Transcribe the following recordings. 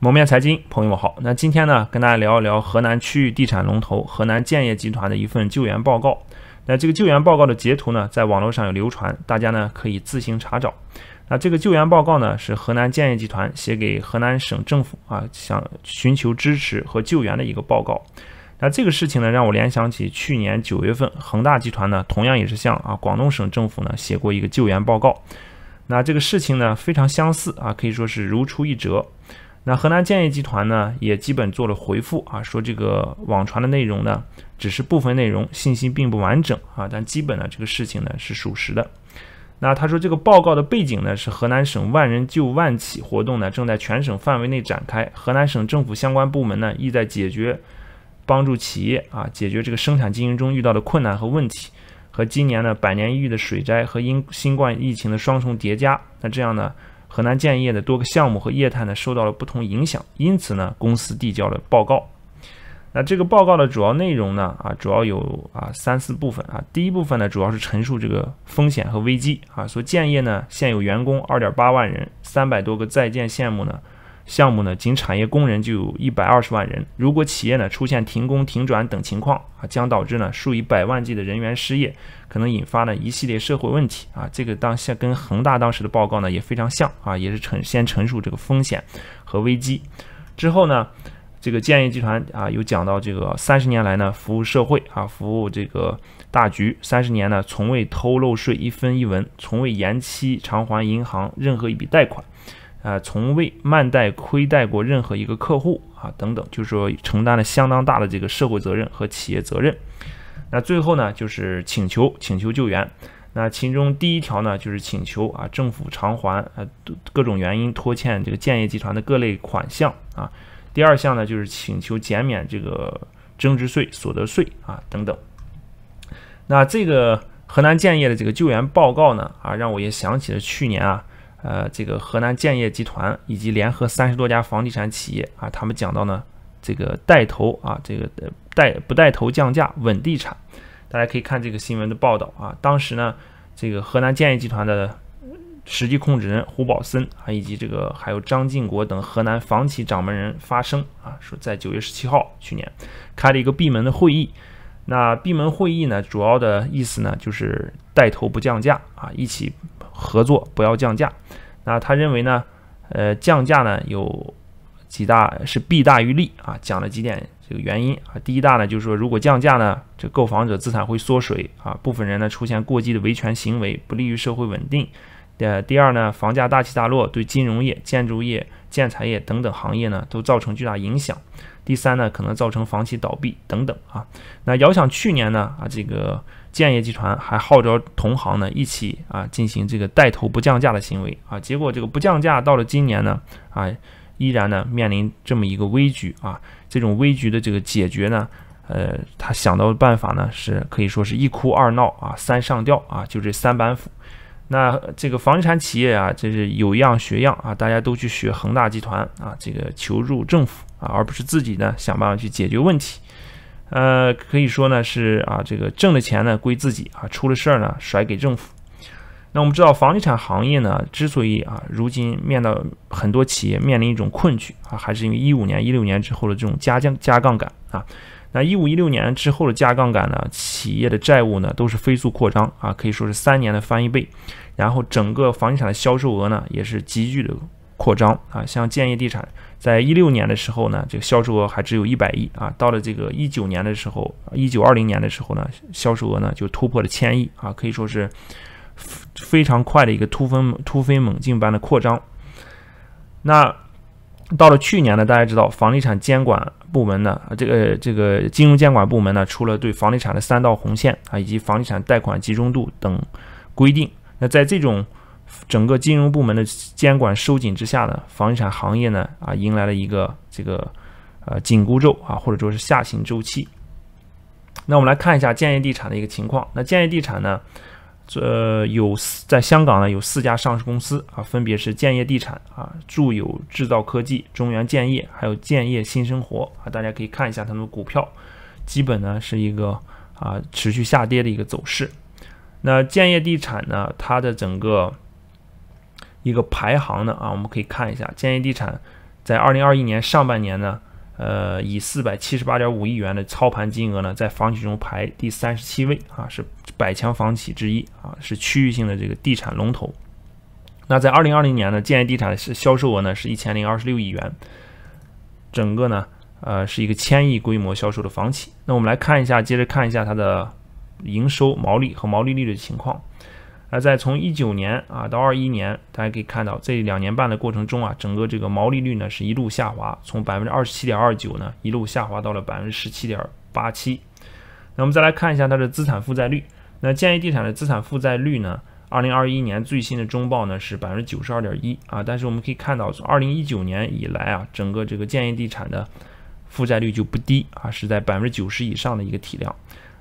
蒙面财经朋友们好，那今天呢，跟大家聊一聊河南区域地产龙头河南建业集团的一份救援报告。那这个救援报告的截图呢，在网络上有流传，大家呢可以自行查找。那这个救援报告呢，是河南建业集团写给河南省政府啊，想寻求支持和救援的一个报告。那这个事情呢，让我联想起去年九月份恒大集团呢，同样也是向啊广东省政府呢写过一个救援报告。那这个事情呢，非常相似啊，可以说是如出一辙。那河南建业集团呢，也基本做了回复啊，说这个网传的内容呢，只是部分内容，信息并不完整啊，但基本呢，这个事情呢是属实的。那他说，这个报告的背景呢，是河南省万人救万企活动呢，正在全省范围内展开，河南省政府相关部门呢，意在解决帮助企业啊，解决这个生产经营中遇到的困难和问题，和今年的百年一遇的水灾和因新冠疫情的双重叠加。那这样呢？河南建业的多个项目和业态呢，受到了不同影响，因此呢，公司递交了报告。那这个报告的主要内容呢，啊，主要有啊三四部分啊。第一部分呢，主要是陈述这个风险和危机啊。说建业呢，现有员工二点八万人，三百多个在建项目呢。项目呢，仅产业工人就有一百二十万人。如果企业呢出现停工停转等情况啊，将导致呢数以百万计的人员失业，可能引发呢一系列社会问题啊。这个当下跟恒大当时的报告呢也非常像啊，也是呈先陈述这个风险和危机。之后呢，这个建业集团啊有讲到这个三十年来呢服务社会啊，服务这个大局，三十年呢从未偷漏税一分一文，从未延期偿还银行任何一笔贷款。啊，从未慢贷亏贷过任何一个客户啊，等等，就是说承担了相当大的这个社会责任和企业责任。那最后呢，就是请求请求救援。那其中第一条呢，就是请求啊政府偿还啊各种原因拖欠这个建业集团的各类款项啊。第二项呢，就是请求减免这个增值税、所得税啊等等。那这个河南建业的这个救援报告呢啊，让我也想起了去年啊。呃，这个河南建业集团以及联合三十多家房地产企业啊，他们讲到呢，这个带头啊，这个带不带头降价稳地产，大家可以看这个新闻的报道啊。当时呢，这个河南建业集团的实际控制人胡宝森啊，以及这个还有张晋国等河南房企掌门人发声啊，说在九月十七号去年开了一个闭门的会议，那闭门会议呢，主要的意思呢就是带头不降价啊，一起。合作不要降价，那他认为呢？呃，降价呢有几大是弊大于利啊，讲了几点这个原因啊。第一大呢就是说，如果降价呢，这购房者资产会缩水啊，部分人呢出现过激的维权行为，不利于社会稳定。呃，第二呢，房价大起大落对金融业、建筑业、建材业等等行业呢都造成巨大影响。第三呢，可能造成房企倒闭等等啊。那遥想去年呢啊这个。建业集团还号召同行呢一起啊进行这个带头不降价的行为啊，结果这个不降价到了今年呢啊依然呢面临这么一个危局啊，这种危局的这个解决呢，呃他想到的办法呢是可以说是一哭二闹啊三上吊啊就这三板斧。那这个房地产企业啊这是有样学样啊，大家都去学恒大集团啊这个求助政府啊，而不是自己呢想办法去解决问题。呃，可以说呢是啊，这个挣的钱呢归自己啊，出了事儿呢甩给政府。那我们知道房地产行业呢，之所以啊如今面到很多企业面临一种困局啊，还是因为一五年、一六年之后的这种加降加杠杆啊。那一五一六年之后的加杠杆呢，企业的债务呢都是飞速扩张啊，可以说是三年的翻一倍，然后整个房地产的销售额呢也是急剧的。扩张啊，像建业地产，在一六年的时候呢，这个销售额还只有一百亿啊，到了这个一九年的时候，一九二零年的时候呢，销售额呢就突破了千亿啊，可以说是非常快的一个突飞突飞猛进般的扩张。那到了去年呢，大家知道，房地产监管部门呢，这个这个金融监管部门呢，出了对房地产的三道红线啊，以及房地产贷款集中度等规定。那在这种整个金融部门的监管收紧之下呢，房地产行业呢啊迎来了一个这个呃紧箍咒啊，或者说是下行周期。那我们来看一下建业地产的一个情况。那建业地产呢，这有在香港呢有四家上市公司啊，分别是建业地产啊、住友制造科技、中原建业，还有建业新生活啊。大家可以看一下他们的股票，基本呢是一个啊持续下跌的一个走势。那建业地产呢，它的整个。一个排行的啊，我们可以看一下，建业地产在二零二一年上半年呢，呃，以四百七十八点五亿元的操盘金额呢，在房企中排第三十七位啊，是百强房企之一啊，是区域性的这个地产龙头。那在二零二零年呢，建业地产是销售额呢是一千零二十六亿元，整个呢，呃，是一个千亿规模销售的房企。那我们来看一下，接着看一下它的营收毛利和毛利率的情况。而在从一九年啊到二一年，大家可以看到这两年半的过程中啊，整个这个毛利率呢是一路下滑，从百分之二十七点二九呢一路下滑到了百分之十七点八七。那我们再来看一下它的资产负债率。那建业地产的资产负债率呢，二零二一年最新的中报呢是百分之九十二点一啊。但是我们可以看到，从二零一九年以来啊，整个这个建业地产的负债率就不低啊，是在百分之九十以上的一个体量。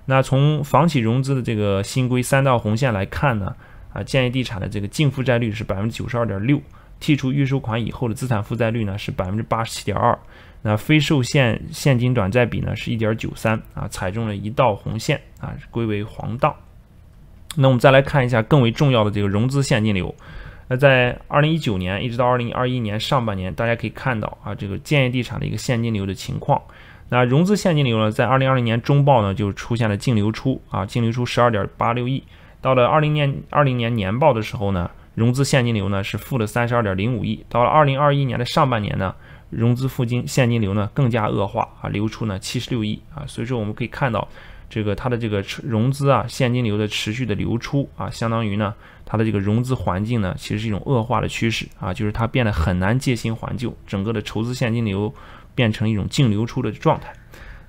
那从房企融资的这个新规三道红线来看呢，啊，建业地产的这个净负债率是百分之九十二点六，剔除预收款以后的资产负债率呢是百分之八十七点二，那非受限现金短债比呢是一点九三，啊，踩中了一道红线，啊，归为黄档。那我们再来看一下更为重要的这个融资现金流，那在二零一九年一直到二零二一年上半年，大家可以看到啊，这个建业地产的一个现金流的情况。那融资现金流呢？在二零二零年中报呢，就出现了净流出啊，净流出十二点八六亿。到了二零年二零年年报的时候呢，融资现金流呢是负的三十二点零五亿。到了二零二一年的上半年呢，融资负金现金流呢更加恶化啊，流出呢七十六亿啊。所以说我们可以看到。这个它的这个融资啊，现金流的持续的流出啊，相当于呢，它的这个融资环境呢，其实是一种恶化的趋势啊，就是它变得很难借新还旧，整个的筹资现金流变成一种净流出的状态。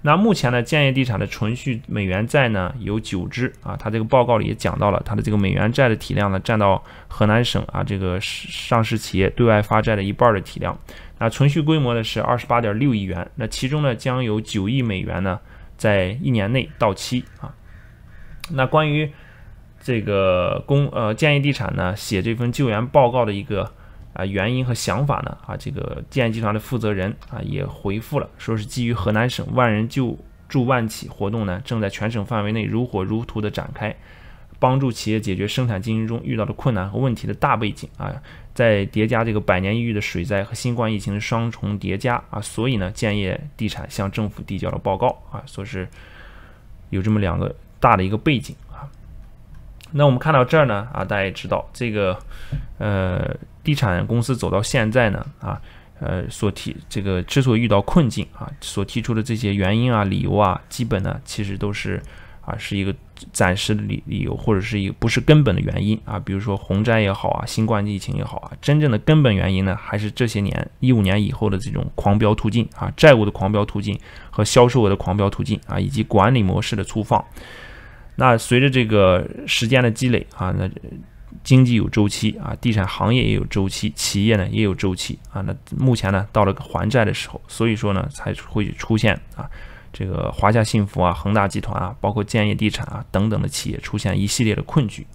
那目前呢，建业地产的存续美元债呢有九支啊，它这个报告里也讲到了，它的这个美元债的体量呢，占到河南省啊这个上市企业对外发债的一半的体量，那存续规模呢是二十八点六亿元，那其中呢将有九亿美元呢。在一年内到期啊，那关于这个公呃建业地产呢写这份救援报告的一个啊原因和想法呢啊这个建业集团的负责人啊也回复了，说是基于河南省万人救助万企活动呢正在全省范围内如火如荼的展开。帮助企业解决生产经营中遇到的困难和问题的大背景啊，在叠加这个百年一遇的水灾和新冠疫情的双重叠加啊，所以呢，建业地产向政府递交了报告啊，说是有这么两个大的一个背景啊。那我们看到这儿呢啊，大家也知道这个呃，地产公司走到现在呢啊，呃所提这个之所以遇到困境啊，所提出的这些原因啊、理由啊，基本呢其实都是。啊，是一个暂时的理理由，或者是一个不是根本的原因啊。比如说洪灾也好啊，新冠疫情也好啊，真正的根本原因呢，还是这些年一五年以后的这种狂飙突进啊，债务的狂飙突进和销售额的狂飙突进啊，以及管理模式的粗放。那随着这个时间的积累啊，那经济有周期啊，地产行业也有周期，企业呢也有周期啊。那目前呢，到了还债的时候，所以说呢，才会出现啊。这个华夏幸福啊、恒大集团啊、包括建业地产啊等等的企业出现一系列的困局。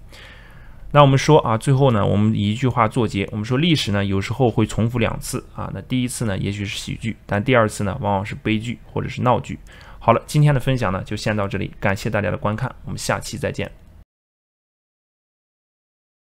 那我们说啊，最后呢，我们一句话作结，我们说历史呢有时候会重复两次啊。那第一次呢，也许是喜剧，但第二次呢，往往是悲剧或者是闹剧。好了，今天的分享呢就先到这里，感谢大家的观看，我们下期再见。